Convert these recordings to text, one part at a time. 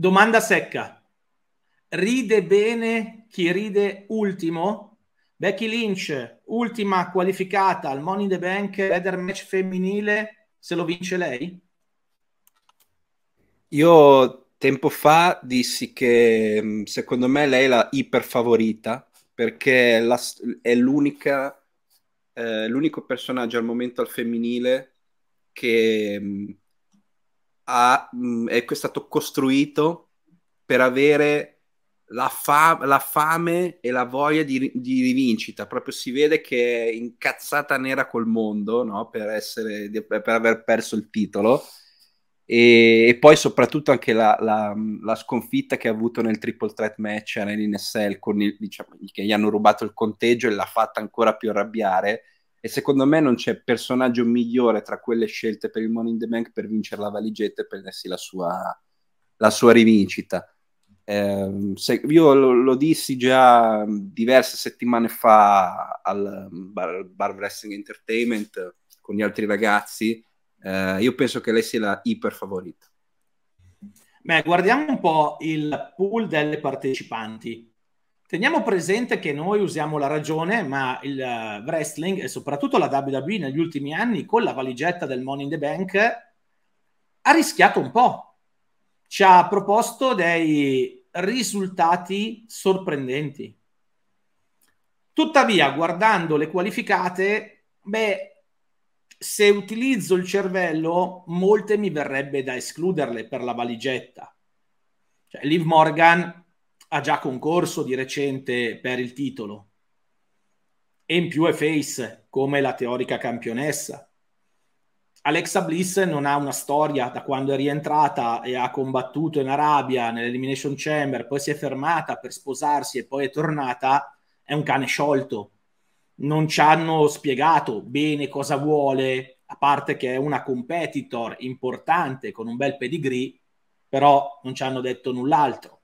Domanda secca. Ride bene chi ride ultimo? Becky Lynch, ultima qualificata al Money in the Bank header match femminile, se lo vince lei? Io tempo fa dissi che mm, secondo me lei è la iper favorita perché la, è l'unica, eh, l'unico personaggio al momento al femminile che mm, ha, mh, mm, è stato costruito per avere la, fa- la, fame e la voglia di, di, rivincita. Proprio si vede che è incazzata nera col mondo no? per, essere, per, aver perso il titolo. E, e poi soprattutto anche la, la, la, sconfitta che ha avuto nel triple threat match a Renin Essel, diciamo, che gli hanno rubato il conteggio e l'ha fatta ancora più arrabbiare e secondo me non c'è personaggio migliore tra quelle scelte per il Money in the Bank per vincere la valigetta e prendersi la sua, la sua rivincita. Eh, se, io lo, lo, dissi già mm, diverse settimane fa al mm, bar, bar Wrestling Entertainment con gli altri ragazzi, eh, io penso che lei sia la iper favorita. Beh, guardiamo un po' il pool delle partecipanti. Teniamo presente che noi usiamo la ragione, ma il eh, wrestling e soprattutto la WWE negli ultimi anni con la valigetta del Money in the Bank ha rischiato un po'. Ci ha proposto dei risultati sorprendenti. Tuttavia, guardando le qualificate, beh, se utilizzo il cervello, molte mi verrebbe da escluderle per la valigetta. Cioè, Liv Morgan ha già concorso di recente per il titolo e in più è face come la teorica campionessa. Alexa Bliss non ha una storia da quando è rientrata e ha combattuto in Arabia nell'Elimination Chamber, poi si è fermata per sposarsi e poi è tornata, è un cane sciolto. Non ci hanno spiegato bene cosa vuole, a parte che è una competitor importante con un bel pedigree, però non ci hanno detto null'altro.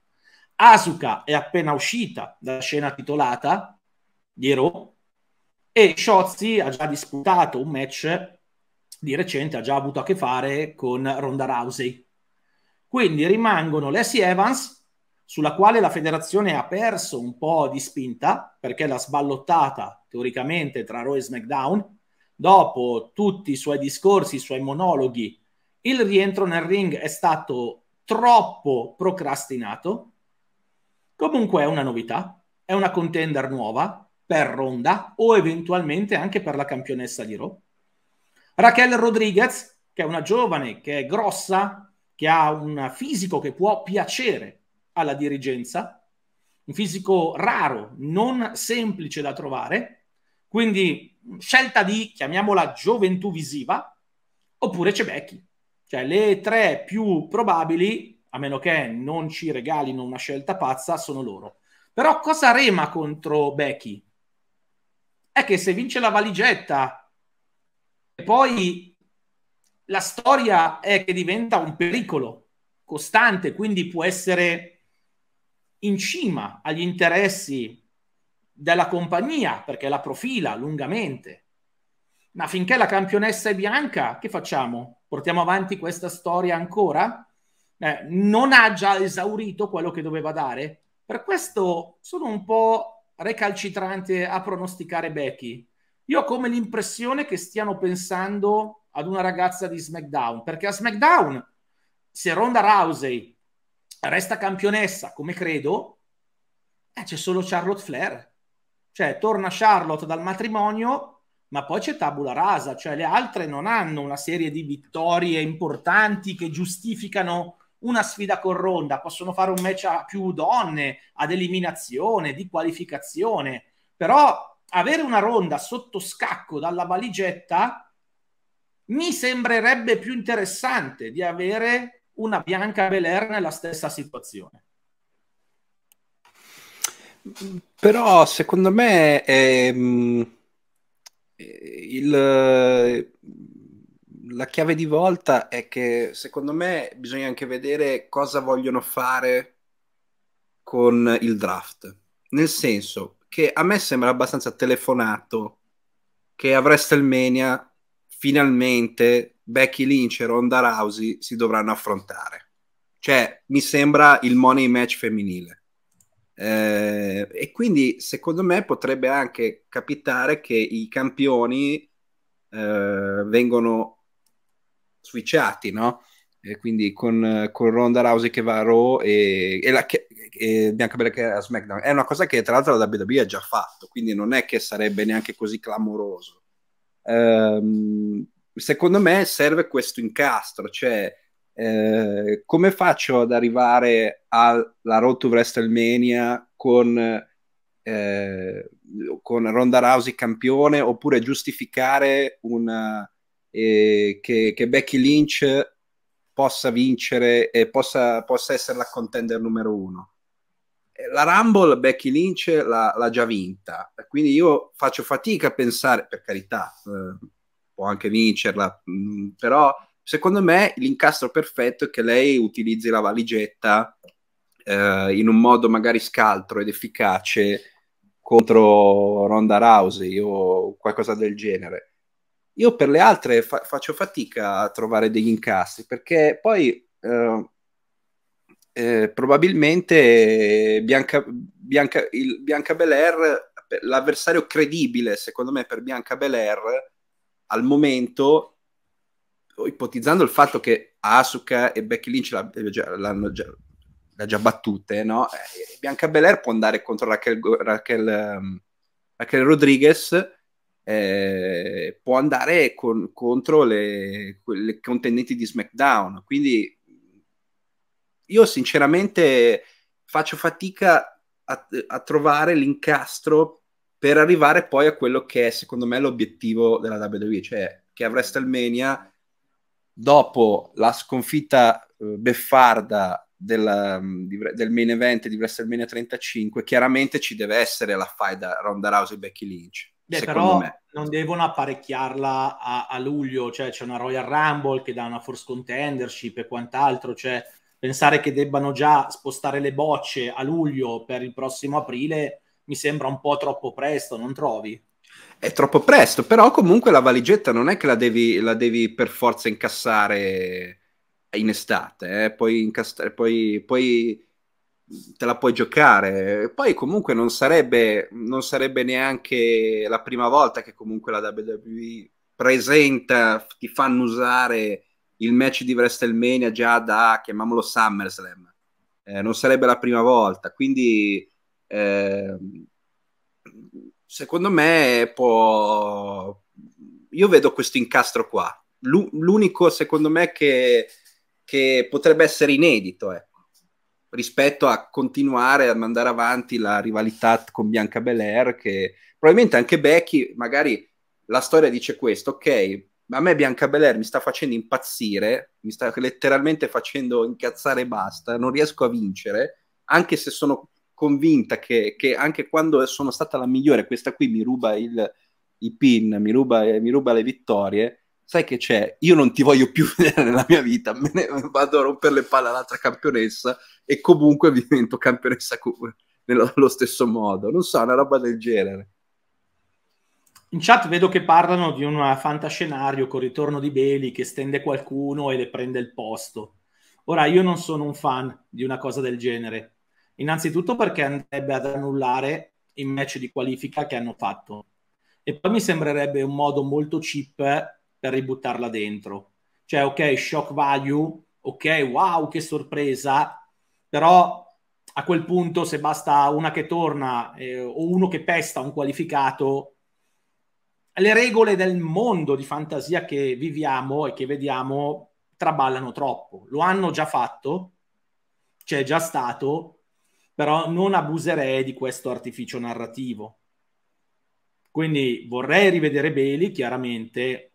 Asuka è appena uscita dalla scena titolata di Raw e Shotzi ha già disputato un match di recente, ha già avuto a che fare con Ronda Rousey. Quindi rimangono Leslie Evans, sulla quale la federazione ha perso un po' di spinta perché l'ha sballottata teoricamente tra Raw e SmackDown. Dopo tutti i suoi discorsi, i suoi monologhi, il rientro nel ring è stato troppo procrastinato Comunque è una novità, è una contender nuova per Ronda o eventualmente anche per la campionessa di Raw. Raquel Rodriguez, che è una giovane, che è grossa, che ha un fisico che può piacere alla dirigenza, un fisico raro, non semplice da trovare, quindi scelta di, chiamiamola, gioventù visiva, oppure c'è Becky. Cioè le tre più probabili a meno che non ci regalino una scelta pazza, sono loro. Però cosa rema contro Becky? È che se vince la valigetta e poi la storia è che diventa un pericolo costante, quindi può essere in cima agli interessi della compagnia perché la profila lungamente. Ma finché la campionessa è bianca, che facciamo? Portiamo avanti questa storia ancora? eh, non ha già esaurito quello che doveva dare. Per questo sono un po' recalcitrante a pronosticare Becky. Io ho come l'impressione che stiano pensando ad una ragazza di SmackDown, perché a SmackDown, se Ronda Rousey resta campionessa, come credo, eh, c'è solo Charlotte Flair. Cioè, torna Charlotte dal matrimonio, ma poi c'è tabula rasa, cioè le altre non hanno una serie di vittorie importanti che giustificano una sfida con ronda, possono fare un match a più donne, ad eliminazione, di qualificazione, però avere una ronda sotto scacco dalla valigetta mi sembrerebbe più interessante di avere una Bianca Belair nella stessa situazione. Però secondo me ehm, il, la chiave di volta è che secondo me bisogna anche vedere cosa vogliono fare con il draft. Nel senso che a me sembra abbastanza telefonato che a WrestleMania finalmente Becky Lynch e Ronda Rousey si dovranno affrontare. Cioè, mi sembra il money match femminile. Eh, e quindi secondo me potrebbe anche capitare che i campioni eh, vengono switchati, no? E quindi con, con, Ronda Rousey che va a Raw e, e, la, e Bianca Bella che è a SmackDown. È una cosa che tra l'altro la WWE ha già fatto, quindi non è che sarebbe neanche così clamoroso. Ehm, secondo me serve questo incastro, cioè eh, come faccio ad arrivare alla Road to WrestleMania con, eh, con Ronda Rousey campione oppure giustificare una eh, che, che, Becky Lynch possa vincere e possa, possa, essere la contender numero uno. La Rumble Becky Lynch l'ha, l'ha già vinta, quindi io faccio fatica a pensare, per carità, eh, può anche vincerla, mh, mm, però secondo me l'incastro perfetto è che lei utilizzi la valigetta eh, in un modo magari scaltro ed efficace contro Ronda Rousey o qualcosa del genere. Io per le altre fa- faccio fatica a trovare degli incassi perché poi eh, eh, probabilmente Bianca, Bianca, il, Bianca Belair, l'avversario credibile secondo me per Bianca Belair al momento ipotizzando il fatto che Asuka e Becky Lynch l'ha, eh, l'hanno già, l'ha già battute, no? Eh, Bianca Belair può andare contro Raquel, Raquel, ehm, Raquel Rodriguez eh, può andare con, contro le, le contendenti di SmackDown. Quindi io sinceramente faccio fatica a, a, trovare l'incastro per arrivare poi a quello che è secondo me l'obiettivo della WWE, cioè che a WrestleMania dopo la sconfitta uh, beffarda della, di, del main event di WrestleMania 35 chiaramente ci deve essere la fight da Ronda Rousey e Becky Lynch Beh, però me. non devono apparecchiarla a, a luglio, cioè c'è una Royal Rumble che dà una force contendership e quant'altro, cioè pensare che debbano già spostare le bocce a luglio per il prossimo aprile mi sembra un po' troppo presto, non trovi? È troppo presto, però comunque la valigetta non è che la devi, la devi per forza incassare in estate, eh? puoi, incast- puoi, puoi te la puoi giocare. Poi comunque non sarebbe, non sarebbe neanche la prima volta che comunque la WWE presenta, ti fanno usare il match di WrestleMania già da, chiamiamolo SummerSlam. Eh, non sarebbe la prima volta, quindi eh, secondo me può... Io vedo questo incastro qua. L'unico, secondo me, che, che potrebbe essere inedito, eh rispetto a continuare ad andare avanti la rivalità con Bianca Belair che probabilmente anche Becky magari la storia dice questo ok ma a me Bianca Belair mi sta facendo impazzire mi sta letteralmente facendo incazzare e basta non riesco a vincere anche se sono convinta che, che anche quando sono stata la migliore questa qui mi ruba il, i pin mi ruba, mi ruba le vittorie sai che c'è, io non ti voglio più vedere nella mia vita, me ne vado a rompere le palle all'altra campionessa e comunque divento campionessa nello stesso modo. Non so, una roba del genere. In chat vedo che parlano di un fantascenario con il ritorno di Beli che stende qualcuno e le prende il posto. Ora, io non sono un fan di una cosa del genere. Innanzitutto perché andrebbe ad annullare i match di qualifica che hanno fatto. E poi mi sembrerebbe un modo molto cheap per ributtarla dentro. Cioè, ok, shock value, ok, wow, che sorpresa, però a quel punto se basta una che torna eh, o uno che pesta un qualificato, le regole del mondo di fantasia che viviamo e che vediamo traballano troppo. Lo hanno già fatto, c'è già stato, però non abuserei di questo artificio narrativo. Quindi vorrei rivedere Bailey, chiaramente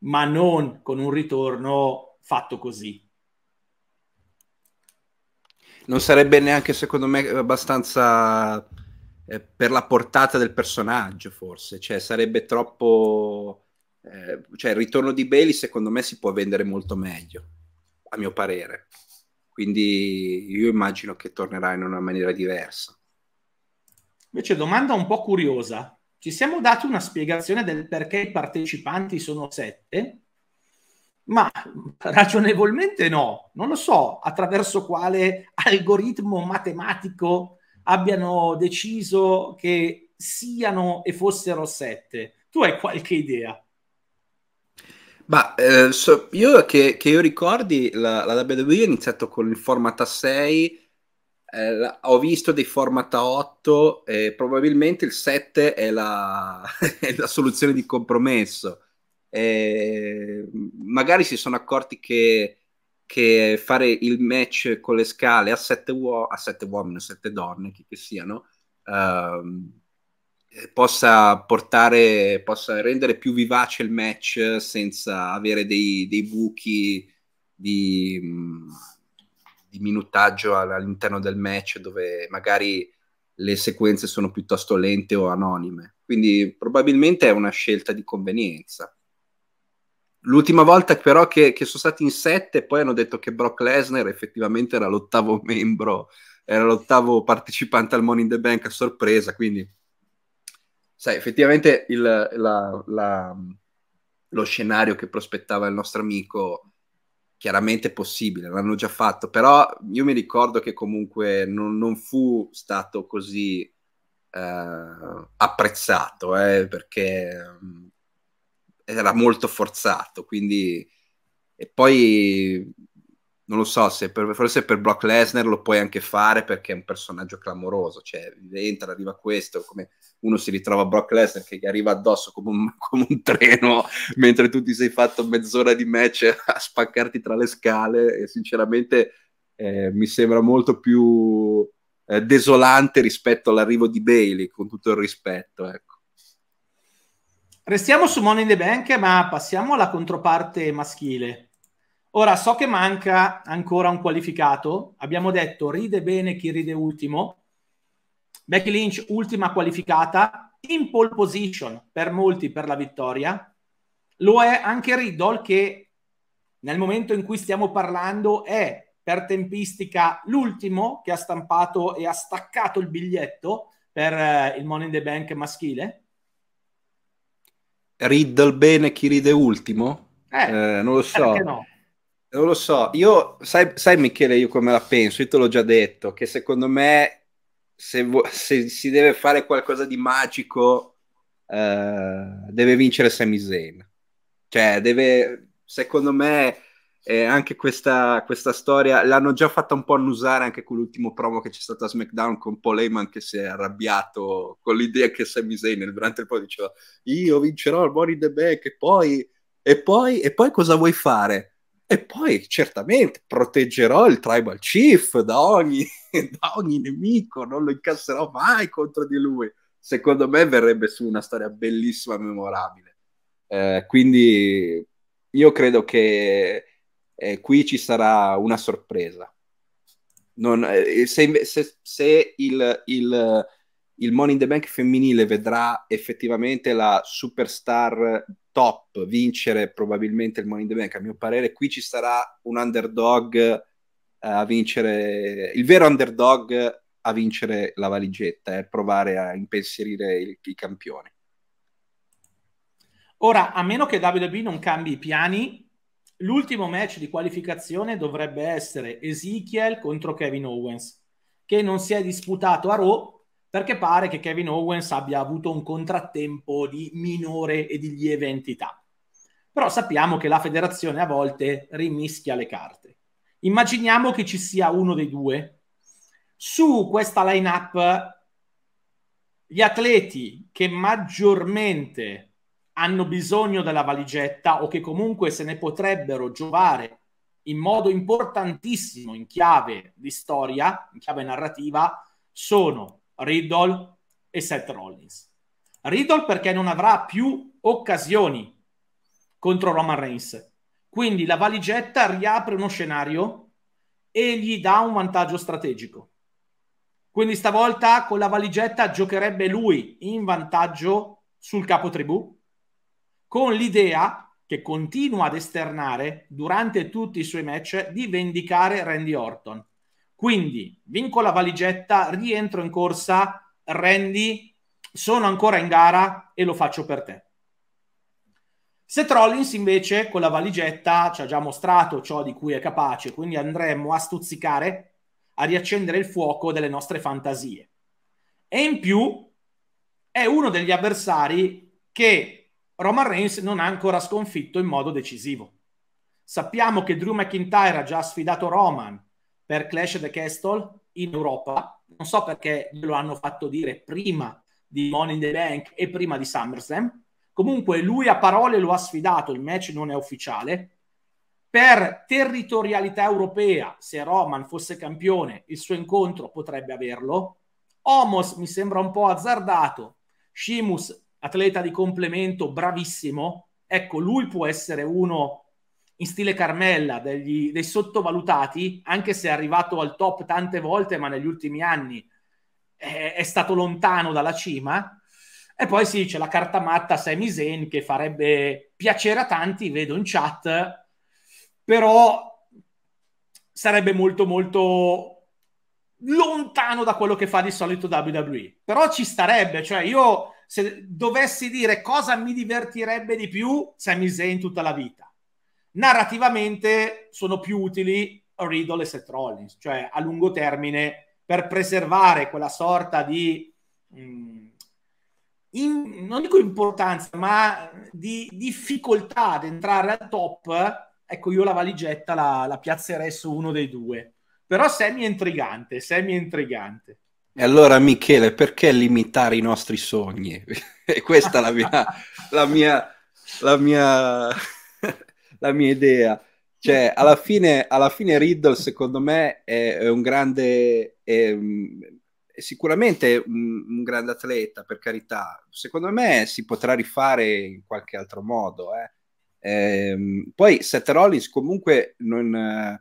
ma non con un ritorno fatto così. Non sarebbe neanche, secondo me, abbastanza eh, per la portata del personaggio, forse. Cioè, sarebbe troppo... Eh, cioè, il ritorno di Bailey, secondo me, si può vendere molto meglio, a mio parere. Quindi io immagino che tornerà in una maniera diversa. Invece domanda un po' curiosa ci siamo dati una spiegazione del perché i partecipanti sono sette, ma ragionevolmente no, non lo so attraverso quale algoritmo matematico abbiano deciso che siano e fossero sette. Tu hai qualche idea? Ma eh, so, io che, che, io ricordi, la, la WWE ha iniziato con il format a 6 eh, ho visto dei format a 8 e probabilmente il 7 è la, è la soluzione di compromesso. Eh, magari si sono accorti che, che, fare il match con le scale a 7 uo- uomini o 7 donne, chi che siano, ehm, possa portare, possa rendere più vivace il match senza avere dei, dei buchi di, di minutaggio all'interno del match dove magari le sequenze sono piuttosto lente o anonime. Quindi probabilmente è una scelta di convenienza. L'ultima volta però che, che, sono stati in sette, poi hanno detto che Brock Lesnar effettivamente era l'ottavo membro, era l'ottavo partecipante al Money in the Bank a sorpresa, quindi sai, effettivamente il, la, la, lo scenario che prospettava il nostro amico chiaramente è possibile, l'hanno già fatto, però io mi ricordo che comunque non, non fu stato così eh, apprezzato, eh, perché mm, era molto forzato, quindi... E poi non lo so se per, forse per Brock Lesnar lo puoi anche fare perché è un personaggio clamoroso, cioè entra, arriva questo, come uno si ritrova a Brock Lesnar che gli arriva addosso come un, come un treno mentre tu ti sei fatto mezz'ora di match a spaccarti tra le scale e sinceramente eh, mi sembra molto più eh, desolante rispetto all'arrivo di Bailey, con tutto il rispetto, ecco. Restiamo su Money in the Bank, ma passiamo alla controparte maschile Ora so che manca ancora un qualificato, abbiamo detto ride bene chi ride ultimo, Becky Lynch ultima qualificata, in pole position per molti per la vittoria, lo è anche Riddle che nel momento in cui stiamo parlando è per tempistica l'ultimo che ha stampato e ha staccato il biglietto per eh, il Money in the Bank maschile. Riddle bene chi ride ultimo? Eh, eh non lo so. Perché No? Non lo so, io sai, sai, Michele, io come la penso, io te l'ho già detto, che secondo me se, vo- se si deve fare qualcosa di magico eh, deve vincere Sami Zayn. Cioè, deve, secondo me eh, anche questa, questa, storia l'hanno già fatta un po' annusare anche con l'ultimo promo che c'è stato a SmackDown con Paul Heyman che si è arrabbiato con l'idea che Sami Zayn durante il po' diceva io vincerò il Money in the Bank e poi, e poi, e poi cosa vuoi fare? E poi certamente proteggerò il tribal chief da ogni, da ogni nemico, non lo incasserò mai contro di lui. Secondo me verrebbe su una storia bellissima, e memorabile. Eh, quindi io credo che eh, qui ci sarà una sorpresa. Non, eh, se, se, se il, il, il, Money in the Bank femminile vedrà effettivamente la superstar top vincere probabilmente il Money in the Bank. A mio parere, qui ci sarà un underdog eh, a vincere, il vero underdog a vincere la valigetta e eh, provare a impensierire il, i campioni. Ora, a meno che WWE non cambi i piani, l'ultimo match di qualificazione dovrebbe essere Ezekiel contro Kevin Owens, che non si è disputato a Raw perché pare che Kevin Owens abbia avuto un contrattempo di minore e di lieve entità. Però sappiamo che la federazione a volte rimischia le carte. Immaginiamo che ci sia uno dei due. Su questa lineup, gli atleti che maggiormente hanno bisogno della valigetta o che comunque se ne potrebbero giovare in modo importantissimo in chiave di storia, in chiave narrativa, sono Riddle e Seth Rollins. Riddle perché non avrà più occasioni contro Roman Reigns. Quindi la valigetta riapre uno scenario e gli dà un vantaggio strategico. Quindi stavolta con la valigetta giocherebbe lui in vantaggio sul capo tribù con l'idea che continua ad esternare durante tutti i suoi match di vendicare Randy Orton. Quindi vinco la valigetta, rientro in corsa, rendi, sono ancora in gara e lo faccio per te. Se Trollins invece con la valigetta ci ha già mostrato ciò di cui è capace, quindi andremo a stuzzicare, a riaccendere il fuoco delle nostre fantasie. E in più è uno degli avversari che Roman Reigns non ha ancora sconfitto in modo decisivo. Sappiamo che Drew McIntyre ha già sfidato Roman, per Clash the Castle in Europa. Non so perché lo hanno fatto dire prima di Money in the Bank e prima di SummerSlam. Comunque lui a parole lo ha sfidato, il match non è ufficiale. Per territorialità europea, se Roman fosse campione, il suo incontro potrebbe averlo. Homos mi sembra un po' azzardato. Shimus, atleta di complemento, bravissimo. Ecco, lui può essere uno in stile Carmella, degli, dei sottovalutati, anche se è arrivato al top tante volte, ma negli ultimi anni è, è stato lontano dalla cima. E poi sì, c'è la carta matta Sami Zayn che farebbe piacere a tanti, vedo in chat, però sarebbe molto molto lontano da quello che fa di solito WWE. Però ci starebbe, cioè io se dovessi dire cosa mi divertirebbe di più, Sami Zayn tutta la vita narrativamente sono più utili Riddle e Seth Rollins, cioè a lungo termine per preservare quella sorta di, mh, mm, in, non dico importanza, ma di difficoltà ad entrare al top, ecco io la valigetta la, la piazzerei su uno dei due. Però semi intrigante, semi intrigante. E allora Michele, perché limitare i nostri sogni? E questa è la mia, la mia, la mia la mia idea. Cioè, alla fine, alla fine Riddle, secondo me, è, è un grande... È, mm, è sicuramente un, un, grande atleta, per carità. Secondo me si potrà rifare in qualche altro modo. Eh. Ehm, poi Seth Rollins comunque non...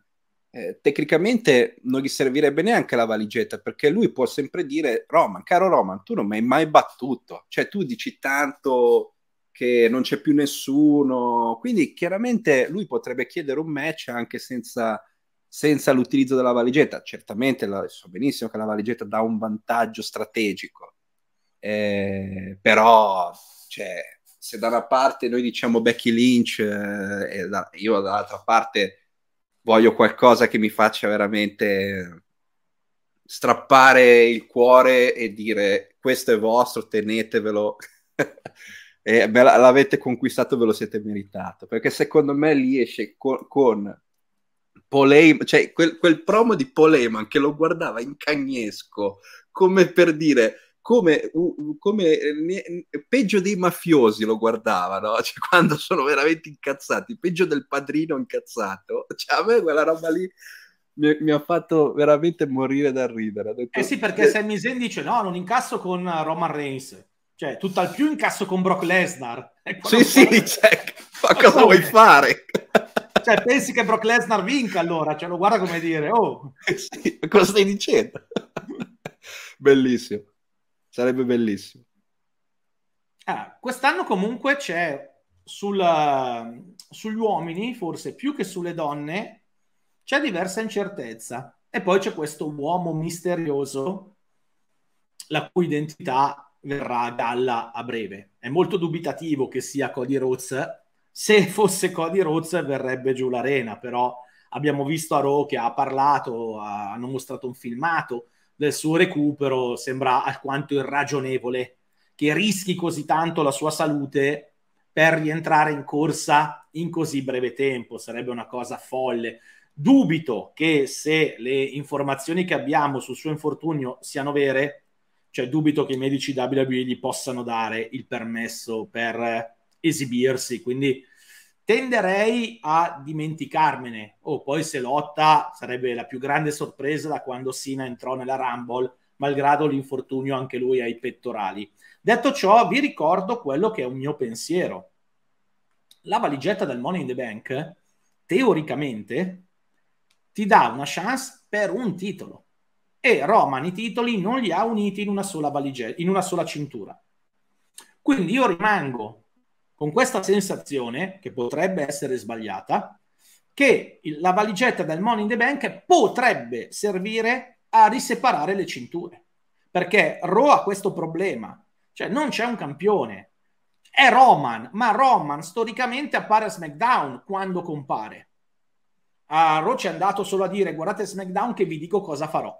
Eh, tecnicamente non gli servirebbe neanche la valigetta perché lui può sempre dire Roman, caro Roman, tu non mi hai mai battuto, cioè tu dici tanto che non c'è più nessuno, quindi chiaramente lui potrebbe chiedere un match anche senza, senza l'utilizzo della valigetta. Certamente la, so benissimo che la valigetta dà un vantaggio strategico, eh, però cioè, se da una parte noi diciamo Becky Lynch eh, e da, io dall'altra parte voglio qualcosa che mi faccia veramente strappare il cuore e dire questo è vostro, tenetevelo. e beh, l'avete conquistato, ve lo siete meritato, perché secondo me lì esce con, con Polem, cioè quel, quel, promo di Poleman che lo guardava in cagnesco, come per dire, come, uh, come peggio dei mafiosi lo guardavano, cioè, quando sono veramente incazzati, peggio del padrino incazzato, cioè, a me quella roba lì mi, mi ha fatto veramente morire dal ridere. Detto, eh sì, perché eh, Sammy Zayn dice no, non incasso con Roman Reigns cioè, tutt'al più incasso con Brock Lesnar. Ecco, sì, sì, cioè, ma cosa ecco, vuoi fare? Cioè, pensi che Brock Lesnar vinca allora? Cioè, lo guarda come dire, oh. Sì, cosa stai dicendo? bellissimo. Sarebbe bellissimo. Ah, quest'anno comunque c'è sul, sugli uomini, forse più che sulle donne, c'è diversa incertezza. E poi c'è questo uomo misterioso la cui identità verrà a galla a breve. È molto dubitativo che sia Cody Rhodes. Se fosse Cody Rhodes verrebbe giù l'arena, però abbiamo visto a Raw che ha parlato, ha, hanno mostrato un filmato del suo recupero, sembra alquanto irragionevole che rischi così tanto la sua salute per rientrare in corsa in così breve tempo, sarebbe una cosa folle. Dubito che se le informazioni che abbiamo sul suo infortunio siano vere, cioè dubito che i medici WWE gli possano dare il permesso per esibirsi, quindi tenderei a dimenticarmene. O oh, poi se lotta sarebbe la più grande sorpresa da quando Sina entrò nella Rumble, malgrado l'infortunio anche lui ai pettorali. Detto ciò, vi ricordo quello che è un mio pensiero. La valigetta del Money in the Bank, teoricamente, ti dà una chance per un titolo e Roman i titoli non li ha uniti in una sola, valigetta, in una sola cintura. Quindi io rimango con questa sensazione, che potrebbe essere sbagliata, che la valigetta del Money in the Bank potrebbe servire a riseparare le cinture. Perché Ro ha questo problema, cioè non c'è un campione, è Roman, ma Roman storicamente appare a SmackDown quando compare. A Raw ci è andato solo a dire guardate SmackDown che vi dico cosa farò.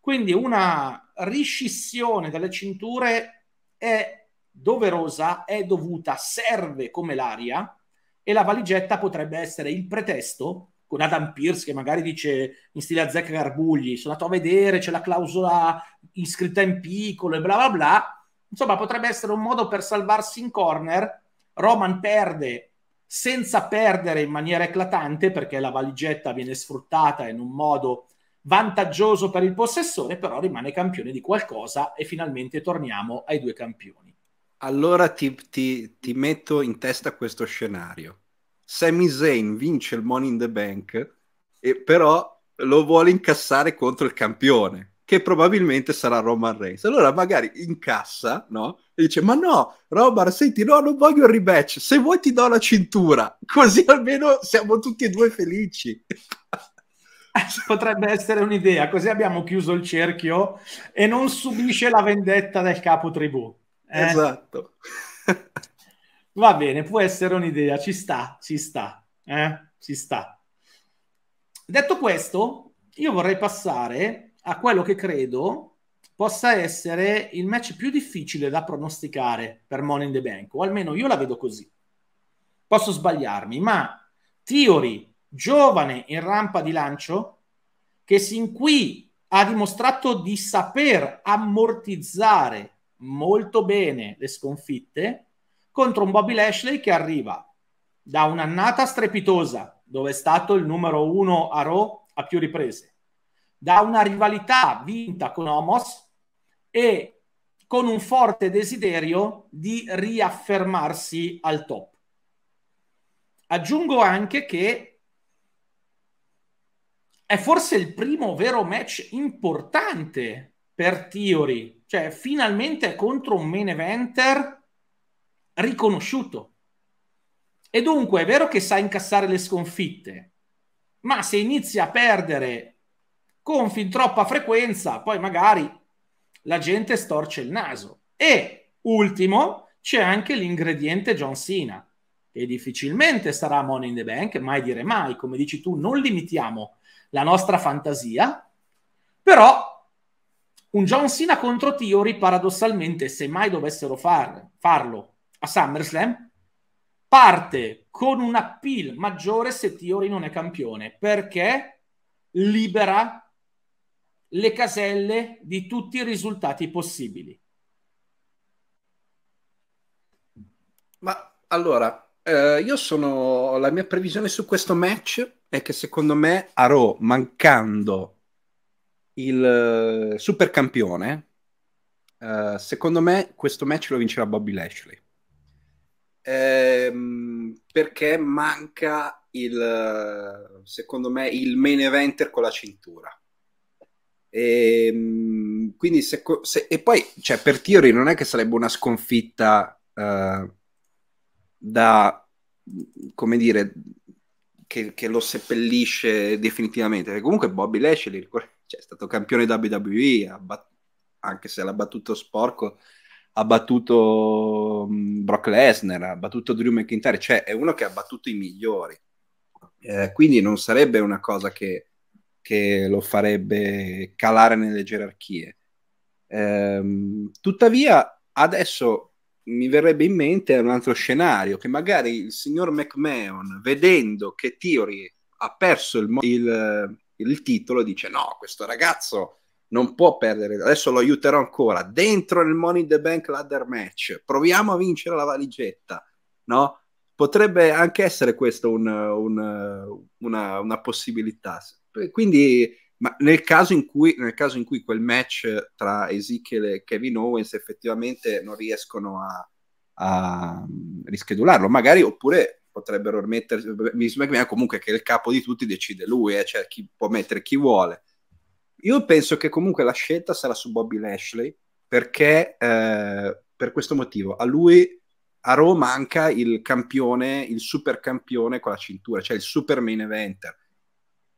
Quindi una riscissione delle cinture è doverosa, è dovuta, serve come l'aria e la valigetta potrebbe essere il pretesto con Adam Pierce che magari dice in stile a Zecca Garbugli sono andato a vedere, c'è la clausola iscritta in piccolo e bla bla bla insomma potrebbe essere un modo per salvarsi in corner Roman perde senza perdere in maniera eclatante perché la valigetta viene sfruttata in un modo vantaggioso per il possessore, però rimane campione di qualcosa e finalmente torniamo ai due campioni. Allora ti, ti, ti metto in testa questo scenario. Sami Zayn vince il Money in the Bank, e però lo vuole incassare contro il campione, che probabilmente sarà Roman Reigns. Allora magari incassa, no? E dice, ma no, Roman, senti, no, non voglio il rematch, se vuoi ti do la cintura, così almeno siamo tutti e due felici. potrebbe essere un'idea, così abbiamo chiuso il cerchio e non subisce la vendetta del capo tribù. Eh? Esatto. Va bene, può essere un'idea, ci sta, ci sta, eh? ci sta. Detto questo, io vorrei passare a quello che credo possa essere il match più difficile da pronosticare per Money in the Bank, o almeno io la vedo così. Posso sbagliarmi, ma Theory giovane in rampa di lancio, che sin qui ha dimostrato di saper ammortizzare molto bene le sconfitte contro un Bobby Lashley che arriva da un'annata strepitosa dove è stato il numero uno a Raw a più riprese, da una rivalità vinta con Omos e con un forte desiderio di riaffermarsi al top. Aggiungo anche che è forse il primo vero match importante per Theory, cioè finalmente è contro un main eventer riconosciuto. E dunque è vero che sa incassare le sconfitte, ma se inizia a perdere con fin troppa frequenza, poi magari la gente storce il naso. E ultimo c'è anche l'ingrediente John Cena, che difficilmente sarà Money in the Bank, mai dire mai, come dici tu, non limitiamo la nostra fantasia, però un John Cena contro Theory paradossalmente, se mai dovessero far, farlo a SummerSlam, parte con un appeal maggiore se Theory non è campione, perché libera le caselle di tutti i risultati possibili. Ma allora, eh, io sono la mia previsione su questo match è che secondo me Aro mancando il eh, super campione, uh, eh, secondo me questo match lo vincerà Bobby Lashley. Ehm, perché manca il secondo me il main eventer con la cintura. E, ehm, quindi se, se, e poi cioè, per Theory non è che sarebbe una sconfitta uh, da come dire che, che, lo seppellisce definitivamente. Perché comunque Bobby Lashley cioè, è stato campione WWE, bat- anche se l'ha battuto sporco, ha battuto mm, Brock Lesnar, ha battuto Drew McIntyre, cioè è uno che ha battuto i migliori. Eh, quindi non sarebbe una cosa che, che lo farebbe calare nelle gerarchie. Eh, tuttavia, adesso mi verrebbe in mente un altro scenario, che magari il signor McMahon, vedendo che Theory ha perso il, il, il titolo, dice no, questo ragazzo non può perdere, adesso lo aiuterò ancora, dentro nel Money in the Bank ladder match, proviamo a vincere la valigetta, no? Potrebbe anche essere questa un, un, una, una possibilità. Quindi ma nel caso, in cui, nel caso in cui quel match tra Ezekiel e Kevin Owens effettivamente non riescono a, a mm, rischedularlo, magari oppure potrebbero mettersi Miss McMahon comunque che il capo di tutti decide lui, eh, cioè chi può mettere chi vuole. Io penso che comunque la scelta sarà su Bobby Lashley perché eh, per questo motivo a lui a Roma manca il campione, il super campione con la cintura, cioè il super main eventer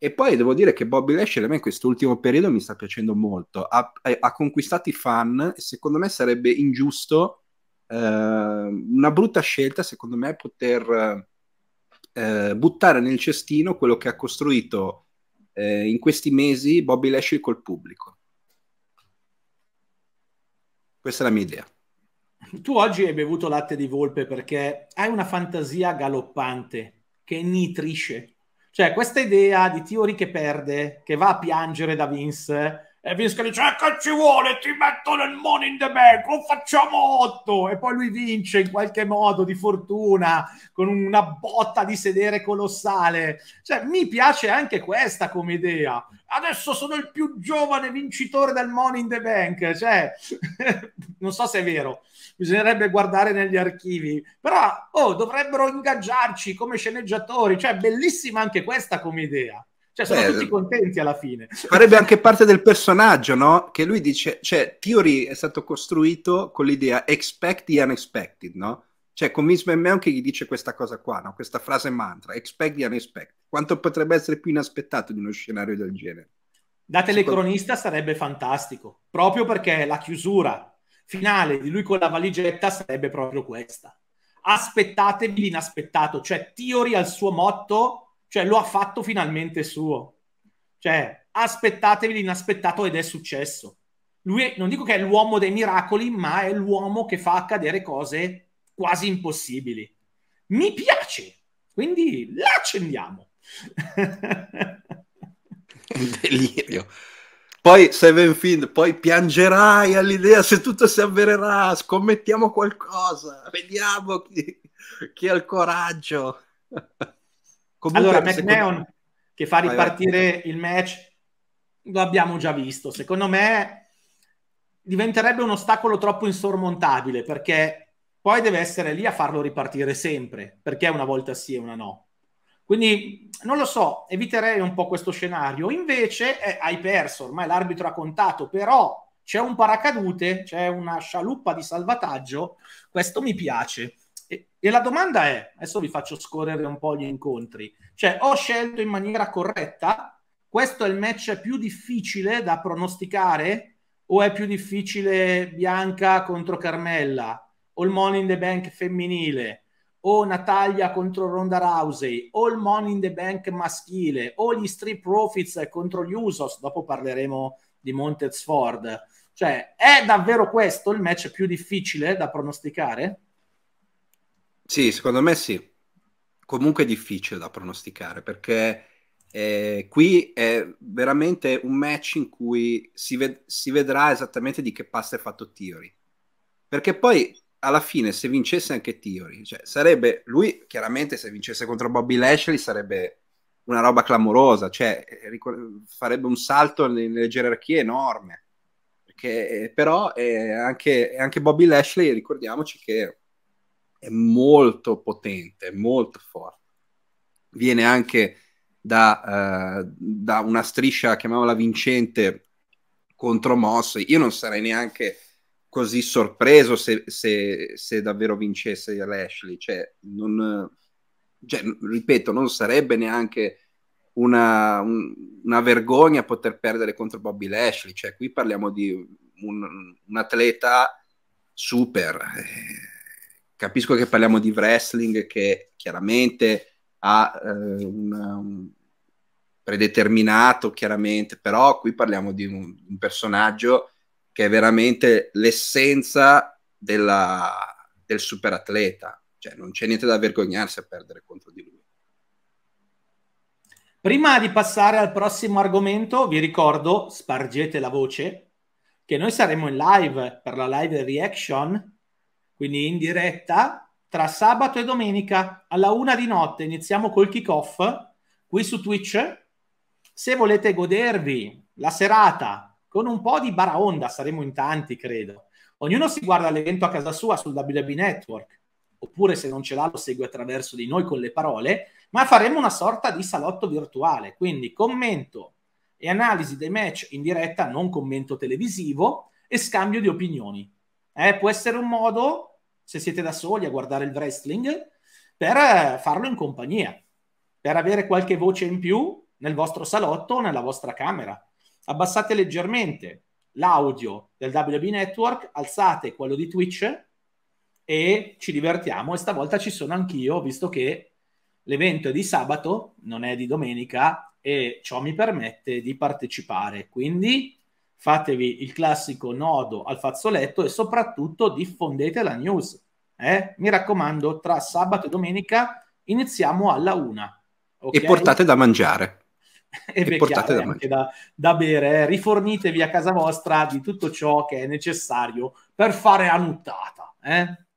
e poi devo dire che Bobby Lashley a me in quest'ultimo periodo mi sta piacendo molto, ha, ha conquistato i fan e secondo me sarebbe ingiusto, eh, una brutta scelta secondo me poter eh, buttare nel cestino quello che ha costruito eh, in questi mesi Bobby Lashley col pubblico. Questa è la mia idea. Tu oggi hai bevuto latte di volpe perché hai una fantasia galoppante che nitrisce cioè, questa idea di Theory che perde, che va a piangere da Vince e Vince dice eh, che ci vuole ti metto nel money in the bank o facciamo otto e poi lui vince in qualche modo di fortuna con una botta di sedere colossale cioè mi piace anche questa come idea adesso sono il più giovane vincitore del money in the bank cioè non so se è vero bisognerebbe guardare negli archivi però oh, dovrebbero ingaggiarci come sceneggiatori cioè bellissima anche questa come idea cioè, sono Beh, tutti contenti alla fine. Farebbe anche parte del personaggio, no? Che lui dice, cioè, Theory è stato costruito con l'idea expect the unexpected, no? Cioè, con Miss McMahon che gli dice questa cosa qua, no? Questa frase mantra, expect the unexpected. Quanto potrebbe essere più inaspettato di uno scenario del genere? Da telecronista sarebbe fantastico, proprio perché la chiusura finale di lui con la valigetta sarebbe proprio questa. Aspettatevi l'inaspettato, cioè Theory al suo motto cioè, lo ha fatto finalmente suo. Cioè, aspettatevi l'inaspettato ed è successo. Lui è, non dico che è l'uomo dei miracoli, ma è l'uomo che fa accadere cose quasi impossibili. Mi piace, quindi l'accendiamo. accendiamo. Delirio. Poi Seven Sevenfield, poi piangerai all'idea se tutto si avvererà, scommettiamo qualcosa, vediamo chi, chi ha il coraggio. Comunque, allora, McMahon secondo... che fa ripartire vai, vai. il match lo abbiamo già visto. Secondo me diventerebbe un ostacolo troppo insormontabile perché poi deve essere lì a farlo ripartire sempre, perché una volta sì e una no. Quindi non lo so, eviterei un po' questo scenario. Invece eh, hai perso, ormai l'arbitro ha contato, però c'è un paracadute, c'è una scialuppa di salvataggio, questo mi piace. E la domanda è, adesso vi faccio scorrere un po' gli incontri, cioè ho scelto in maniera corretta, questo è il match più difficile da pronosticare o è più difficile Bianca contro Carmella o il Money in the Bank femminile o Natalia contro Ronda Rousey o il Money in the Bank maschile o gli Street Profits contro gli Usos, dopo parleremo di Montez Ford. Cioè, è davvero questo il match più difficile da pronosticare? Sì, secondo me sì. Comunque è difficile da pronosticare perché eh, qui è veramente un match in cui si, ved- si vedrà esattamente di che pasta è fatto Tiori. Perché poi alla fine se vincesse anche Tiori, cioè sarebbe lui chiaramente se vincesse contro Bobby Lashley sarebbe una roba clamorosa, cioè eh, ric- farebbe un salto nelle gerarchie enorme. Perché, eh, però eh, anche, anche Bobby Lashley, ricordiamoci che è molto potente, molto forte. Viene anche da, eh, da una striscia, chiamiamola vincente, contro Moss. Io non sarei neanche così sorpreso se, se, se davvero vincesse Lashley. Cioè, non, cioè, ripeto, non sarebbe neanche una, un, una, vergogna poter perdere contro Bobby Lashley. Cioè, qui parliamo di un, un atleta super. Eh capisco che parliamo di wrestling che chiaramente ha eh, un, un, predeterminato, chiaramente, però qui parliamo di un, un personaggio che è veramente l'essenza della, del superatleta, cioè non c'è niente da vergognarsi a perdere contro di lui. Prima di passare al prossimo argomento, vi ricordo, spargete la voce, che noi saremo in live per la live reaction quindi in diretta tra sabato e domenica alla una di notte. Iniziamo col kickoff qui su Twitch. Se volete godervi la serata con un po' di baraonda, saremo in tanti, credo. Ognuno si guarda l'evento a casa sua sul WB Network, oppure se non ce l'ha lo segue attraverso di noi con le parole, ma faremo una sorta di salotto virtuale, quindi commento e analisi dei match in diretta, non commento televisivo, e scambio di opinioni. Eh, può essere un modo se siete da soli a guardare il wrestling, per eh, farlo in compagnia, per avere qualche voce in più nel vostro salotto o nella vostra camera. Abbassate leggermente l'audio del WB Network, alzate quello di Twitch e ci divertiamo. E stavolta ci sono anch'io, visto che l'evento è di sabato, non è di domenica, e ciò mi permette di partecipare. Quindi fatevi il classico nodo al fazzoletto e soprattutto diffondete la news. Eh? Mi raccomando, tra sabato e domenica iniziamo alla una. Okay? E portate da mangiare. e, e portate da anche da, da bere. Eh? Rifornitevi a casa vostra di tutto ciò che è necessario per fare la nuttata. Eh?